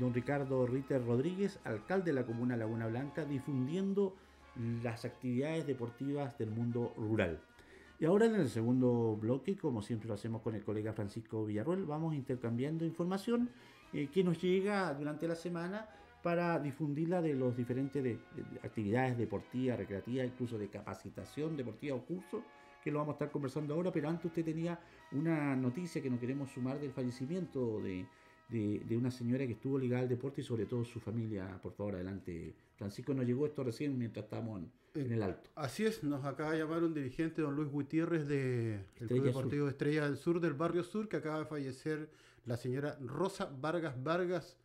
don Ricardo Ritter Rodríguez, alcalde de la comuna Laguna Blanca, difundiendo las actividades deportivas del mundo rural. Y ahora en el segundo bloque, como siempre lo hacemos con el colega Francisco Villarroel, vamos intercambiando información eh, que nos llega durante la semana para difundirla de las diferentes actividades deportivas, recreativas, incluso de capacitación deportiva o curso, que lo vamos a estar conversando ahora, pero antes usted tenía una noticia que nos queremos sumar del fallecimiento de de, una señora que estuvo ligada al deporte y sobre todo su familia. Por favor, adelante. Francisco nos llegó esto recién mientras estábamos eh, en, el alto. Así es, nos acaba de llamar un dirigente, don Luis Gutiérrez, de, del Club Deportivo Estrella del Sur, del Barrio Sur, que acaba de fallecer la señora Rosa Vargas Vargas,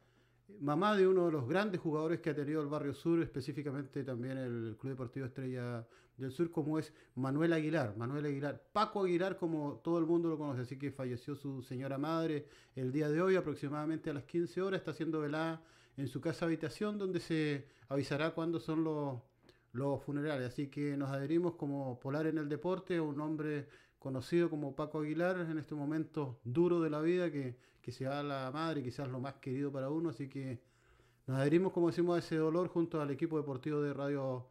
mamá de uno de los grandes jugadores que ha tenido el Barrio Sur, específicamente también el Club Deportivo Estrella del sur como es Manuel Aguilar, Manuel Aguilar, Paco Aguilar como todo el mundo lo conoce, así que falleció su señora madre el día de hoy aproximadamente a las 15 horas, está siendo velada en su casa habitación donde se avisará cuándo son los, los funerales, así que nos adherimos como Polar en el Deporte, un hombre conocido como Paco Aguilar en este momento duro de la vida que, que se va a la madre, quizás lo más querido para uno, así que nos adherimos como decimos a ese dolor junto al equipo deportivo de Radio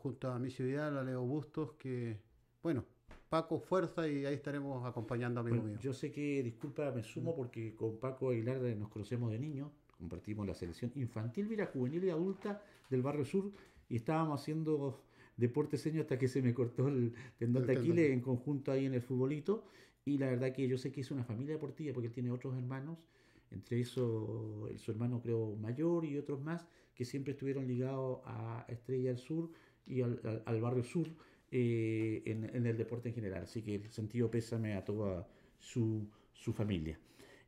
junto a mi ciudad, a Leo Bustos, que, bueno, Paco, fuerza y ahí estaremos acompañando, a mi mío. Yo sé que, disculpa, me sumo porque con Paco Aguilar eh, nos conocemos de niño, compartimos la selección infantil, mira, juvenil y adulta del Barrio Sur y estábamos haciendo deporte seño hasta que se me cortó el tendón de Aquiles en conjunto ahí en el futbolito. Y la verdad que yo sé que es una familia deportiva porque él tiene otros hermanos entre eso su hermano creo mayor y otros más, que siempre estuvieron ligados a Estrella del Sur y al, barrio sur eh, en, el deporte en general. Así que el sentido pésame a toda su, su familia.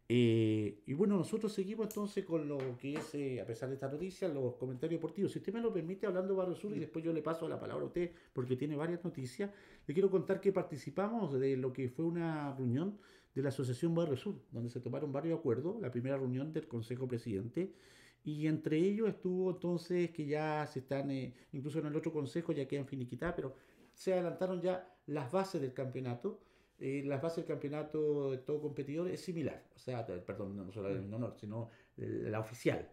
Eh, y bueno, nosotros seguimos entonces con lo que es, eh, a pesar de esta noticia, los comentarios deportivos. Si usted me lo permite, hablando Barrio Sur, y después yo le paso la palabra a usted, porque tiene varias noticias, le quiero contar que participamos de lo que fue una reunión de la Asociación Barrio Sur, donde se tomaron varios acuerdos, la primera reunión del Consejo Presidente, y entre ellos estuvo entonces que ya se están, eh, incluso en el otro consejo ya quedan finiquitadas, pero se adelantaron ya las bases del campeonato. Eh, las bases del campeonato de todo competidor es similar, o sea, eh, perdón, no solo el mm. honor, sino la oficial.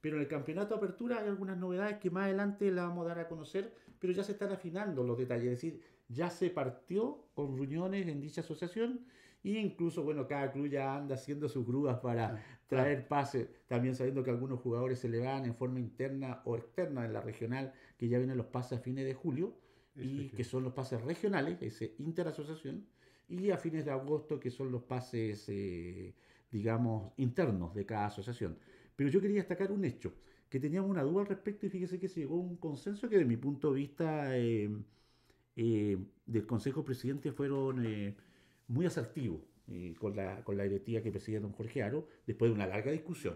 Pero en el campeonato de apertura hay algunas novedades que más adelante la vamos a dar a conocer, pero ya se están afinando los detalles, es decir, ya se partió con reuniones en dicha asociación y e incluso, bueno, cada club ya anda haciendo sus grúas para ah, traer pases, también sabiendo que algunos jugadores se le van en forma interna o externa en la regional, que ya vienen los pases a fines de julio, y que son los pases regionales, ese interasociación, y a fines de agosto, que son los pases, eh, digamos, internos de cada asociación. Pero yo quería destacar un hecho, que teníamos una duda al respecto y fíjese que se llegó a un consenso que de mi punto de vista eh, eh, del Consejo Presidente fueron muy asertivo eh, con, la, con la directiva que presidía don Jorge Aro, después de una larga discusión.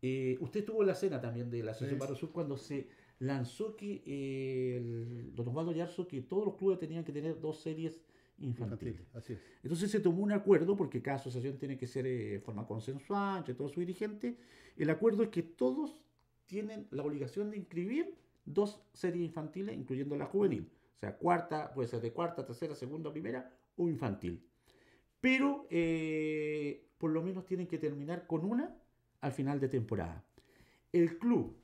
Eh, usted estuvo en la cena también de la Asociación Sur cuando se lanzó que eh, don Osvaldo Yarzo que todos los clubes tenían que tener dos series infantiles. Entonces se tomó un acuerdo, porque cada asociación tiene que ser de forma consensuada entre todos sus dirigentes. El acuerdo es que todos tienen la obligación de inscribir dos series infantiles, incluyendo la juvenil. O sea, cuarta, puede ser de cuarta, tercera, segunda, primera o infantil pero eh, por lo menos tienen que terminar con una al final de temporada. El club,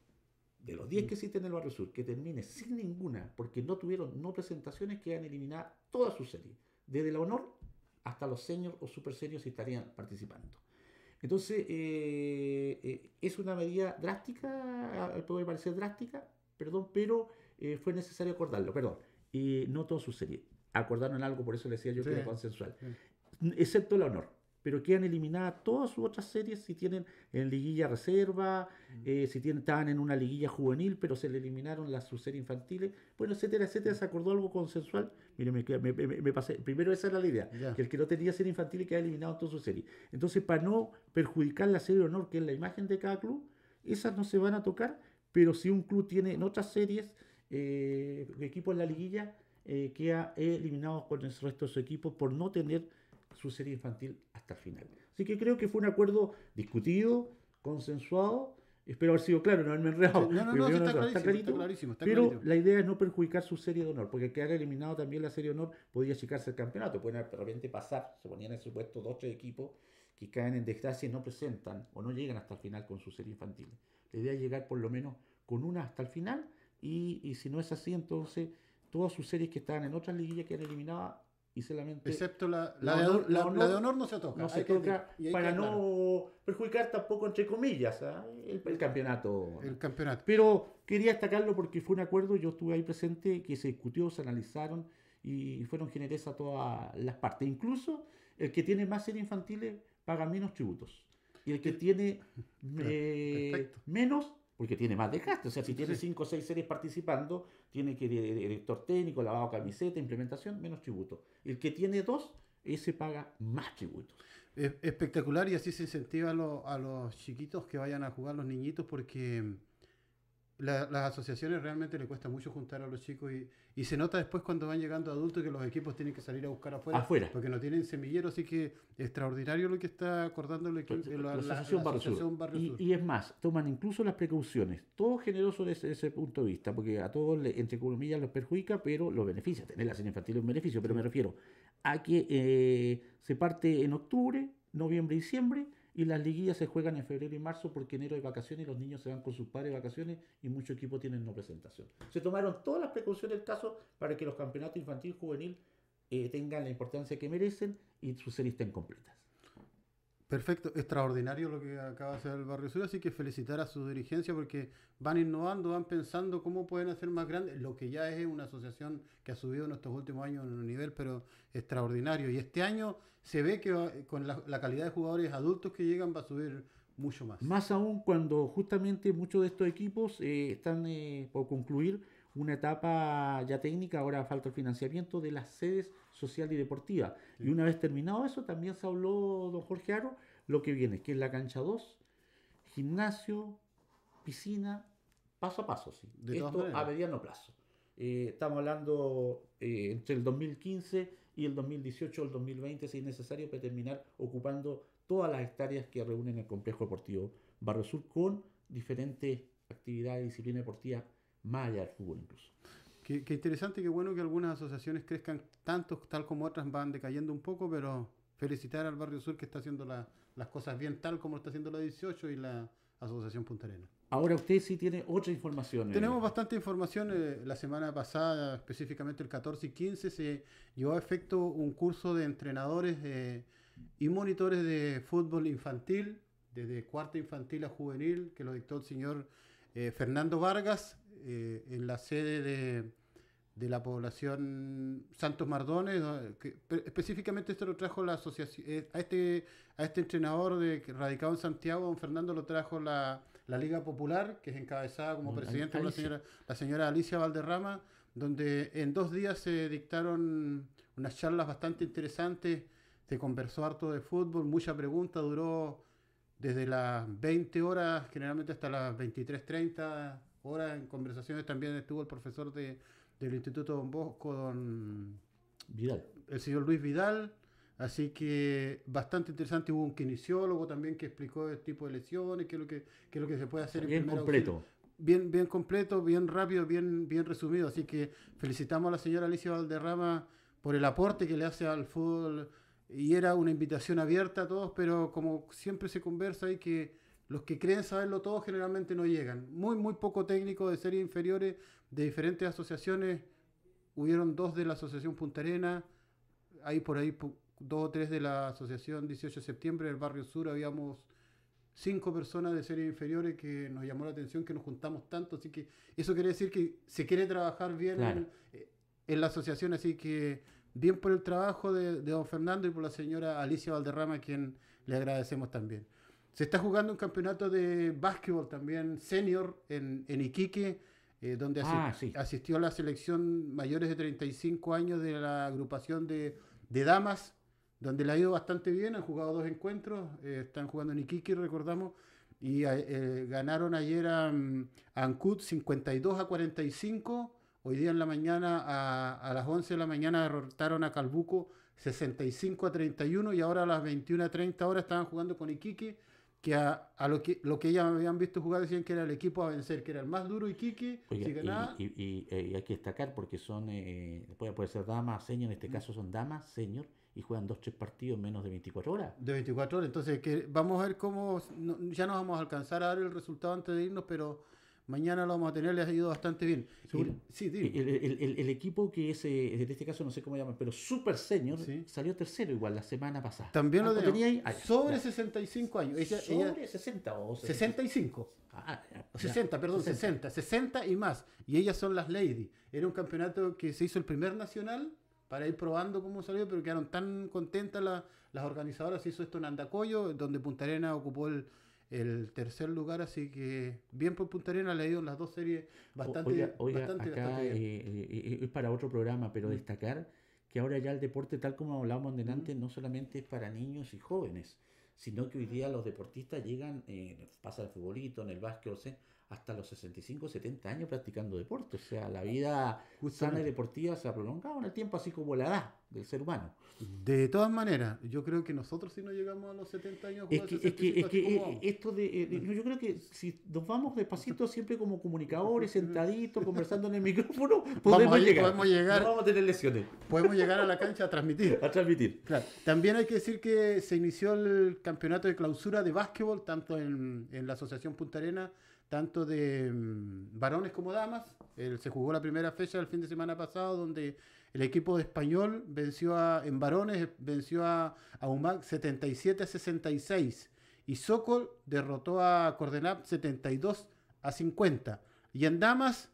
de los 10 que mm. existen en el Barrio Sur, que termine sin ninguna, porque no tuvieron no presentaciones, quedan eliminadas toda su serie, desde la honor hasta los seniors o super seniors estarían participando. Entonces, eh, eh, es una medida drástica, puede parecer drástica, perdón, pero fue necesario acordarlo, perdón, y no toda su serie, Acordaron algo, por eso le decía yo que era consensual excepto la honor. Pero quedan eliminadas todas sus otras series si tienen en liguilla reserva, eh, si tienen, estaban en una liguilla juvenil, pero se le eliminaron las sus series infantiles, bueno, etcétera, etcétera. Se acordó algo consensual. Mire, me, me, me, pasé. Primero, esa era la idea: que el que no tenía serie infantil y que ha eliminado todas sus series. Entonces, para no perjudicar la serie de honor, que es la imagen de cada club, esas no se van a tocar, pero si un club tiene en otras series eh, equipo en la liguilla, eh, queda eliminado con el resto de su equipo por no tener su serie infantil hasta el final. Así que creo que fue un acuerdo discutido, consensuado. Espero haber sido claro, no haberme enredado. No, no, no, está, clarísimo, está, clarísimo, Pero la idea es no perjudicar su serie de honor, porque que quedar eliminado también la serie de honor podría achicarse el campeonato. Pueden de pasar, se ponían en supuesto dos o tres equipos que caen en desgracia y no presentan o no llegan hasta el final con su serie infantil. La idea es llegar por lo menos con una hasta el final y, si no es así, entonces todas sus series que estaban en otras liguillas han eliminado y solamente... Excepto la, de, honor, no se toca. para no perjudicar tampoco, entre comillas, ¿ah? el, campeonato. El campeonato. Pero quería destacarlo porque fue un acuerdo, yo estuve ahí presente, que se discutió, se analizaron y fueron generosas todas las partes. Incluso el que tiene más series infantiles paga menos tributos. Y el que eh, tiene eh, menos porque tiene más desgaste. O sea, si tiene cinco o seis series participando, tiene que director técnico, lavado camiseta, implementación, menos tributo. El que tiene dos, ese paga más tributo. Es espectacular y así se incentiva a, a los chiquitos que vayan a jugar, los niñitos, porque las asociaciones realmente le cuesta mucho juntar a los chicos y, se nota después cuando van llegando adultos que los equipos tienen que salir a buscar afuera, porque no tienen semillero, así que extraordinario lo que está acordando pues, eh, la, la, Asociación, Barrio, Sur. Y, es más, toman incluso las precauciones, todo generoso desde ese punto de vista, porque a todos, entre comillas, los perjudica, pero los beneficia. Tener la cena infantil es un beneficio, pero me refiero a que eh, se parte en octubre, noviembre, diciembre, y las liguillas se juegan en febrero y marzo porque enero hay vacaciones y los niños se van con sus padres de vacaciones y muchos equipos tienen no presentación. Se tomaron todas las precauciones del caso para que los campeonatos infantil y juvenil eh, tengan la importancia que merecen y sus series estén completas. Perfecto, extraordinario lo que acaba de hacer el Barrio Sur, así que felicitar a su dirigencia porque van innovando, van pensando cómo pueden hacer más grande lo que ya es una asociación que ha subido en estos últimos años en un nivel pero extraordinario. Y este año se ve que con la, calidad de jugadores adultos que llegan va a subir mucho más. Más aún cuando justamente muchos de estos equipos eh, están eh, por concluir una etapa ya técnica, ahora falta el financiamiento de las sedes social y deportiva. Y una vez terminado eso, también se habló, don Jorge Aro, lo que viene, que es la cancha 2, gimnasio, piscina, paso a paso, sí. De Esto a mediano plazo. Eh, estamos hablando eh, entre el 2015 y el 2018 o el 2020, si es necesario, para terminar ocupando todas las hectáreas que reúnen el complejo deportivo Barrio Sur con diferentes actividades y disciplinas deportivas más allá del fútbol incluso. Qué, qué, interesante, qué bueno que algunas asociaciones crezcan tanto, tal como otras van decayendo un poco, pero felicitar al Barrio Sur que está haciendo las cosas bien, tal como lo está haciendo la 18 y la Asociación Punta Arena. Ahora usted sí tiene otra información. Eh. Tenemos bastante información. Eh, la semana pasada, específicamente el 14 y 15, se llevó a efecto un curso de entrenadores eh, y monitores de fútbol infantil, desde cuarta infantil a juvenil, que lo dictó el señor Fernando Vargas, eh, en la sede de, de, la población Santos Mardones, eh, que, específicamente esto lo trajo la asociación, eh, a, este, a este entrenador de, radicado en Santiago, don Fernando, lo trajo la, la Liga Popular, que es encabezada como presidente por la señora, la señora Alicia Valderrama, donde en dos días se dictaron unas charlas bastante interesantes, se conversó harto de fútbol, mucha pregunta, duró desde las 20 horas generalmente hasta las 23.30 Ahora en conversaciones también estuvo el profesor del Instituto Don Bosco, don Vidal. El señor Luis Vidal. Así que bastante interesante. Hubo un kinesiólogo también que explicó el tipo de lesiones, qué es lo que, lo que se puede hacer bien en completo. Bien, bien completo, bien rápido, bien, bien resumido. Así que felicitamos a la señora Alicia Valderrama por el aporte que le hace al fútbol. Y era una invitación abierta a todos, pero como siempre se conversa y que los que creen saberlo todo generalmente no llegan. Muy, muy poco técnico de series inferiores de diferentes asociaciones. Hubieron dos de la Asociación Punta Arena, hay por ahí dos o tres de la Asociación 18 de septiembre del Barrio Sur. Habíamos cinco personas de serie inferiores que nos llamó la atención que nos juntamos tanto. Así que eso quiere decir que se quiere trabajar bien eh, en, la asociación. Así que bien por el trabajo de, de don Fernando y por la señora Alicia Valderrama, a quien le agradecemos también. Se está jugando un campeonato de básquetbol también senior en, Iquique, eh, donde ah, asistió asistió la selección mayores de 35 años de la agrupación de, damas, donde le ha ido bastante bien, han jugado dos encuentros, eh, están jugando en Iquique, recordamos, y eh, ganaron ayer a, mm, Ancud 52 a 45, hoy día en la mañana a, a las 11 de la mañana derrotaron a Calbuco 65 a 31 y ahora a las 21 a 30 horas estaban jugando con Iquique que a, lo que lo que ya habían visto jugar decían que era el equipo a vencer, que era el más duro si y, y, eh, y, hay que destacar porque son, eh, puede, puede, ser dama, señor, en este mm. caso son damas, señor, y juegan dos, tres partidos en menos de 24 horas. De 24 horas, entonces que vamos a ver cómo, ya nos vamos a alcanzar a dar el resultado antes de irnos, pero mañana lo vamos a tener, le ha ido bastante bien. El, sí, el, equipo que es, eh, en este caso no sé cómo llaman, pero Super Senior, salió tercero igual la semana pasada. También lo ah, tenía ahí. Ah, sobre 65 años. Ella, sobre 60 o 65. 60, ah, perdón, 60. 60. y más. Y ellas son las Lady. Era un campeonato que se hizo el primer nacional para ir probando cómo salió, pero quedaron tan contentas las organizadoras. hizo esto en Andacoyo, donde Punta Arena ocupó el el tercer lugar, así que bien por Punta ha leído las dos series bastante, acá, eh, eh, eh, para otro programa, pero mm. destacar que ahora ya el deporte, tal como hablábamos de antes mm. no solamente es para niños y jóvenes, sino que hoy día los deportistas llegan, pasa el futbolito, en el básquet, o sea, hasta los 65, 70 años practicando deporte. O sea, la ah, vida sana y deportiva se ha prolongado en el tiempo, así como la edad del ser humano. De todas maneras, yo creo que nosotros si no llegamos a los 70 años... Es que, eh, esto de, eh, Yo creo que si nos vamos despacito siempre como comunicadores, sentaditos, conversando en el micrófono, podemos llegar. llegar no vamos a tener lesiones. Podemos llegar a la cancha a transmitir. A transmitir. Claro. También hay que decir que se inició el campeonato de clausura de básquetbol, tanto en, en la Asociación Punta Arena tanto de mm, varones como damas. El, se jugó la primera fecha el fin de semana pasado, donde el equipo de español venció a, en varones venció a, a 77 a 66 y Sokol derrotó a Cordenap 72 a 50. Y en damas,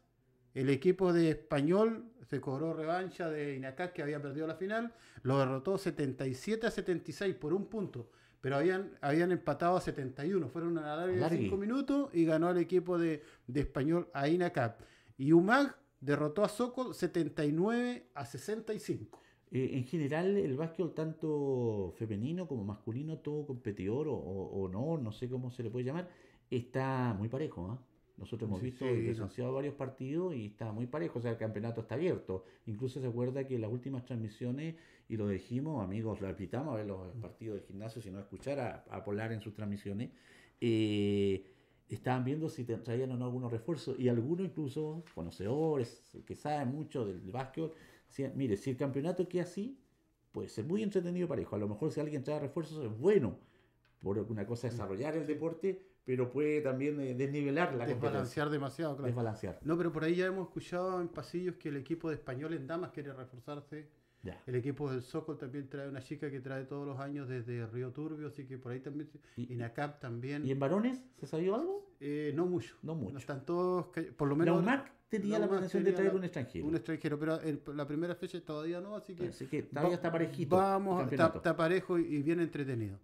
el equipo de español se cobró revancha de Inacac que había perdido la final, lo derrotó 77 a 76 por un punto pero habían, habían empatado a 71. Fueron a la larga de 5 minutos y ganó el equipo de, de español Aina Cap. Y Umag derrotó a Sokol 79 a 65. Eh, en general, el básquet, tanto femenino como masculino, todo competidor o, no, no sé cómo se le puede llamar, está muy parejo. ¿ah? Nosotros hemos visto y presenciado varios partidos y está muy parejo, o sea, el campeonato está abierto. Incluso se acuerda que las últimas transmisiones, y lo dijimos, amigos, lo a ver los mm. partidos de gimnasio, si no escuchar a, Polar en sus transmisiones, eh, estaban viendo si traían o no algunos refuerzos. Y algunos incluso, conocedores, que saben mucho del, básquet básquetbol, decían, mire, si el campeonato queda así, puede ser muy entretenido parejo. A lo mejor si alguien trae refuerzos es bueno, por una cosa mm. desarrollar el deporte, pero puede también eh, desnivelar la Desbalancear demasiado, claro. Desbalancear. No, pero por ahí ya hemos escuchado en pasillos que el equipo de español en damas quiere reforzarse. El equipo del Socol también trae una chica que trae todos los años desde Río Turbio, así que por ahí también. Y, también. ¿Y en varones? ¿Se salió algo? Eh, no mucho. No mucho. No están todos. Por lo menos. tenía la intención de traer un extranjero. Un extranjero, pero la primera fecha todavía no, así que. todavía está parejito. Vamos, está, parejo y bien entretenido.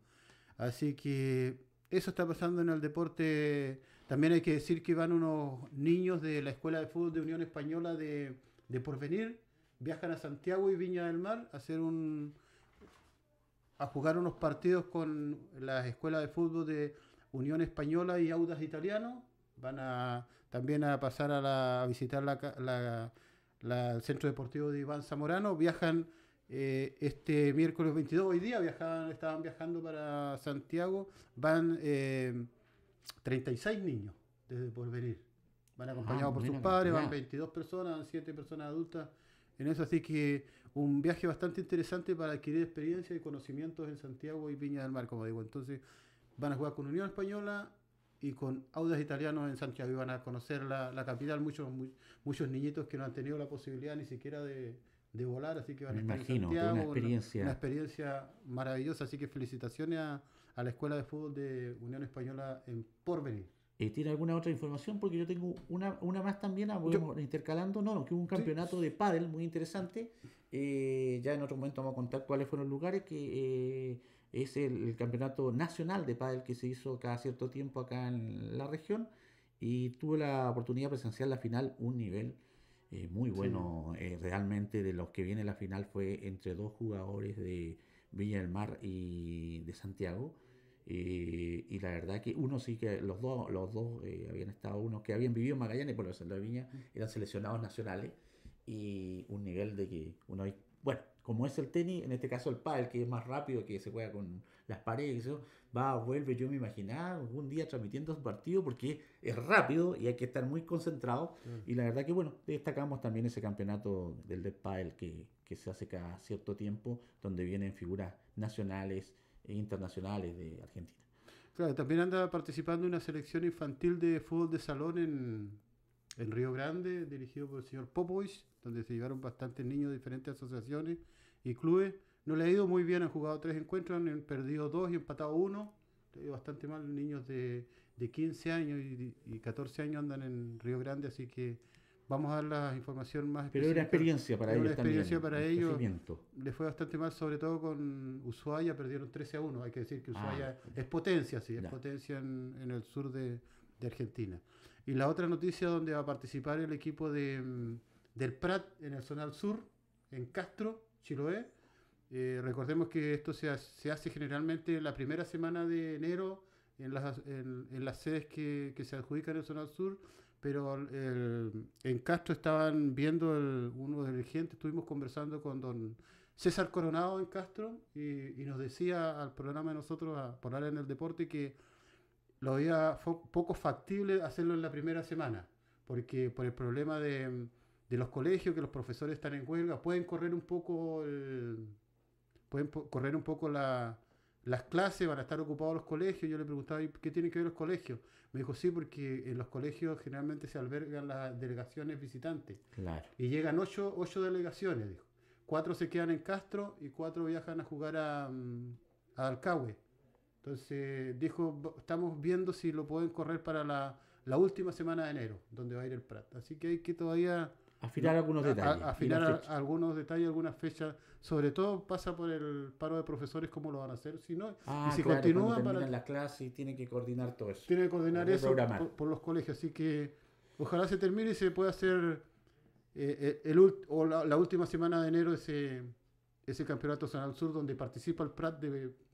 Así que eso está pasando en el deporte. También hay que decir que van unos niños de la Escuela de Fútbol de Unión Española de, Porvenir, viajan a Santiago y Viña del Mar a hacer un a jugar unos partidos con las Escuela de fútbol de Unión Española y Audas Italiano. Van a también a pasar a, la, visitar el centro deportivo de Iván Zamorano. Viajan eh, este miércoles 22, hoy día viajaban, estaban viajando para Santiago, van 36 eh, niños desde venir Van ah, acompañados por sus padres, van 22 personas, 7 personas adultas en eso, así que un viaje bastante interesante para adquirir experiencia y conocimientos en Santiago y Viña del Mar, como digo. Entonces van a jugar con Unión Española y con Audas Italianos en Santiago y van a conocer la, la capital. Muchos, muchos niñitos que no han tenido la posibilidad ni siquiera de, de volar, así que van a estar una, experiencia. Una, experiencia maravillosa, así que felicitaciones a, la Escuela de Fútbol de Unión Española en Porvenir. Eh, ¿Tiene alguna otra información? Porque yo tengo una, una más también, ah, intercalando, no, no, que hubo un campeonato de pádel muy interesante, eh, ya en otro momento vamos a contar cuáles fueron los lugares, que eh, es el, el, campeonato nacional de pádel que se hizo cada cierto tiempo acá en la región, y tuve la oportunidad de presenciar la final, un nivel eh, muy bueno. Eh, realmente de los que viene la final fue entre dos jugadores de Villa del Mar y de Santiago. Eh, y la verdad que uno sí que los dos, los dos habían estado, unos que habían vivido en Magallanes, por lo de Viña, eran seleccionados nacionales y un nivel de que uno, bueno, como es el tenis, en este caso el pádel, que es más rápido, que se juega con las paredes, eso, va, vuelve, yo me imaginaba algún día transmitiendo un partido porque es rápido y hay que estar muy concentrado. Mm. Y la verdad que, bueno, destacamos también ese campeonato del, dead pádel que, se hace cada cierto tiempo, donde vienen figuras nacionales e internacionales de Argentina. Claro, también anda participando en una selección infantil de fútbol de salón en, en Río Grande, dirigido por el señor Popois, donde se llevaron bastantes niños de diferentes asociaciones y clubes. No le ha ido muy bien, han jugado tres encuentros, han perdido dos y empatado uno. Le ha ido bastante mal. Niños de, de 15 años y, y, 14 años andan en Río Grande, así que vamos a dar la información más Pero era experiencia para ellos. era experiencia para ellos. le fue bastante mal, sobre todo con Ushuaia, perdieron 13 a 1. Hay que decir que ah, Ushuaia es potencia, sí, es potencia en, en, el sur de, de Argentina. Y la otra noticia donde va a participar el equipo de, mm, del Prat en el Zonal Sur, en Castro, Chiloé. Eh, recordemos que esto se, hace generalmente la primera semana de enero en las, en, las sedes que, se adjudican en Zona Sur, pero en Castro estaban viendo uno de los dirigentes, estuvimos conversando con don César Coronado en Castro y, nos decía al programa de nosotros, a hablar en el Deporte, que lo había poco factible hacerlo en la primera semana, porque por el problema de de los colegios, que los profesores están en huelga, pueden correr un poco pueden correr un poco las clases, van a estar ocupados los colegios. Yo le preguntaba, ¿qué tienen que ver los colegios? Me dijo, sí, porque en los colegios generalmente se albergan las delegaciones visitantes. Claro. Y llegan ocho, delegaciones, dijo. Cuatro se quedan en Castro y cuatro viajan a jugar a, mm, a Entonces dijo, estamos viendo si lo pueden correr para la, la última semana de enero, donde va a ir el Prat. Así que hay que todavía afinar algunos detalles. afinar algunos detalles, algunas fechas. Sobre todo pasa por el paro de profesores, cómo lo van a hacer. Si no, ah, y si continúa para. la clase y tiene que coordinar todo eso. Tiene que coordinar eso por, los colegios. Así que ojalá se termine y se pueda hacer eh, eh, el, o la, última semana de enero ese, ese campeonato zonal sur donde participa el Prat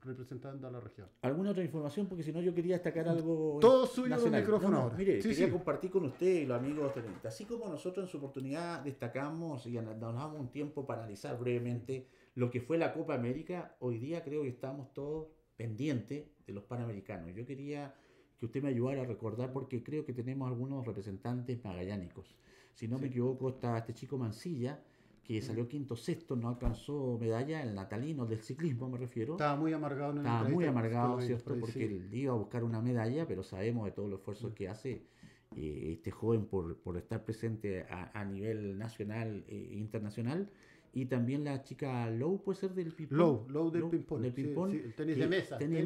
representando a la región. ¿Alguna otra información? Porque si no, yo quería destacar algo. Todo suyo el micrófono ahora. sí, quería compartir con usted y los amigos Así como nosotros en su oportunidad destacamos y nos damos un tiempo para analizar brevemente lo que fue la Copa América, hoy día creo que estamos todos pendientes de los panamericanos. Yo quería que usted me ayudara a recordar porque creo que tenemos algunos representantes magallánicos. Si no me equivoco, está este chico Mancilla que salió quinto sexto, no alcanzó medalla el natalino del ciclismo, me refiero. Estaba muy amargado en el Estaba muy amargado, ¿cierto? porque él iba a buscar una medalla, pero sabemos de todos los esfuerzos mm. que hace eh, este joven por, por estar presente a, a nivel nacional e internacional. Y también la chica Low puede ser del ping-pong. Low, del ping-pong. tenis, de mesa, tenis,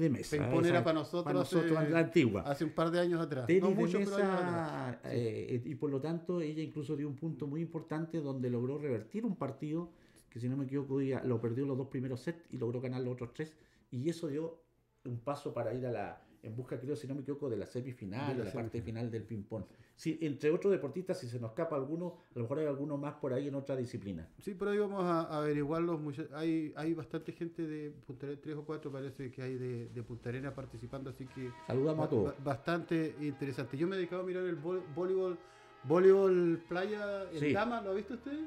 de mesa. Tenis era para nosotros, para nosotros la antigua. Hace un par de años atrás. Tenis de mesa. Eh, y por lo tanto, ella incluso dio un punto muy importante donde logró revertir un partido que, si no me equivoco, lo perdió los dos primeros sets y logró ganar los otros tres. Y eso dio un paso para ir a la en busca, creo, si no me equivoco, de la semifinal, de la, parte final del ping-pong. Sí, entre otros deportistas, si se nos escapa alguno, a lo mejor hay alguno más por ahí en otra disciplina. Sí, por ahí vamos a, averiguarlo averiguarlos. Hay, hay bastante gente de Punta Arena, tres o cuatro parece que hay de, Punta Arena participando, así que. Saludamos a todos. Bastante interesante. Yo me he dedicado a mirar el voleibol, voleibol playa en dama, ¿lo ha visto usted?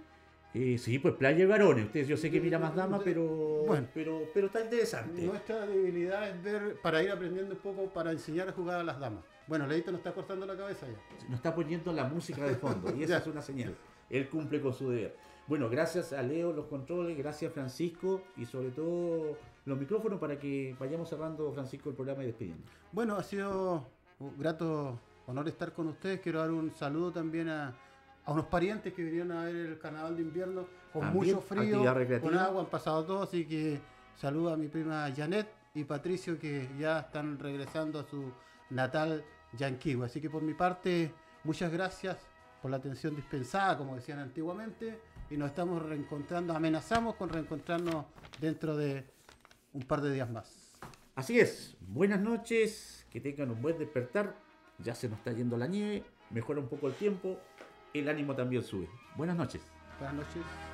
Eh, sí, pues playa varones Ustedes, yo sé que mira más damas, eh, pero, bueno, pero, pero está interesante. Nuestra debilidad es ver, para ir aprendiendo un poco, para enseñar a jugar a las damas. Bueno, Leito nos está cortando la cabeza ya. Nos está poniendo la música de fondo y esa es una señal. Él cumple con su deber. Bueno, gracias a Leo los controles, gracias Francisco y sobre todo los micrófonos para que vayamos cerrando, Francisco, el programa y despidiendo. Bueno, ha sido un grato honor estar con ustedes. Quiero dar un saludo también a a unos parientes que vinieron a ver el carnaval de invierno con mucho frío, con agua, han pasado todo, así que saludo a mi prima Janet y Patricio que ya están regresando a su natal Yanquivo. Así que por mi parte, muchas gracias por la atención dispensada, como decían antiguamente, y nos estamos reencontrando, amenazamos con reencontrarnos dentro de un par de días más. Así es, buenas noches, que tengan un buen despertar, ya se nos está yendo la nieve, mejora un poco el tiempo, el ánimo también sube. Buenas noches. Buenas noches.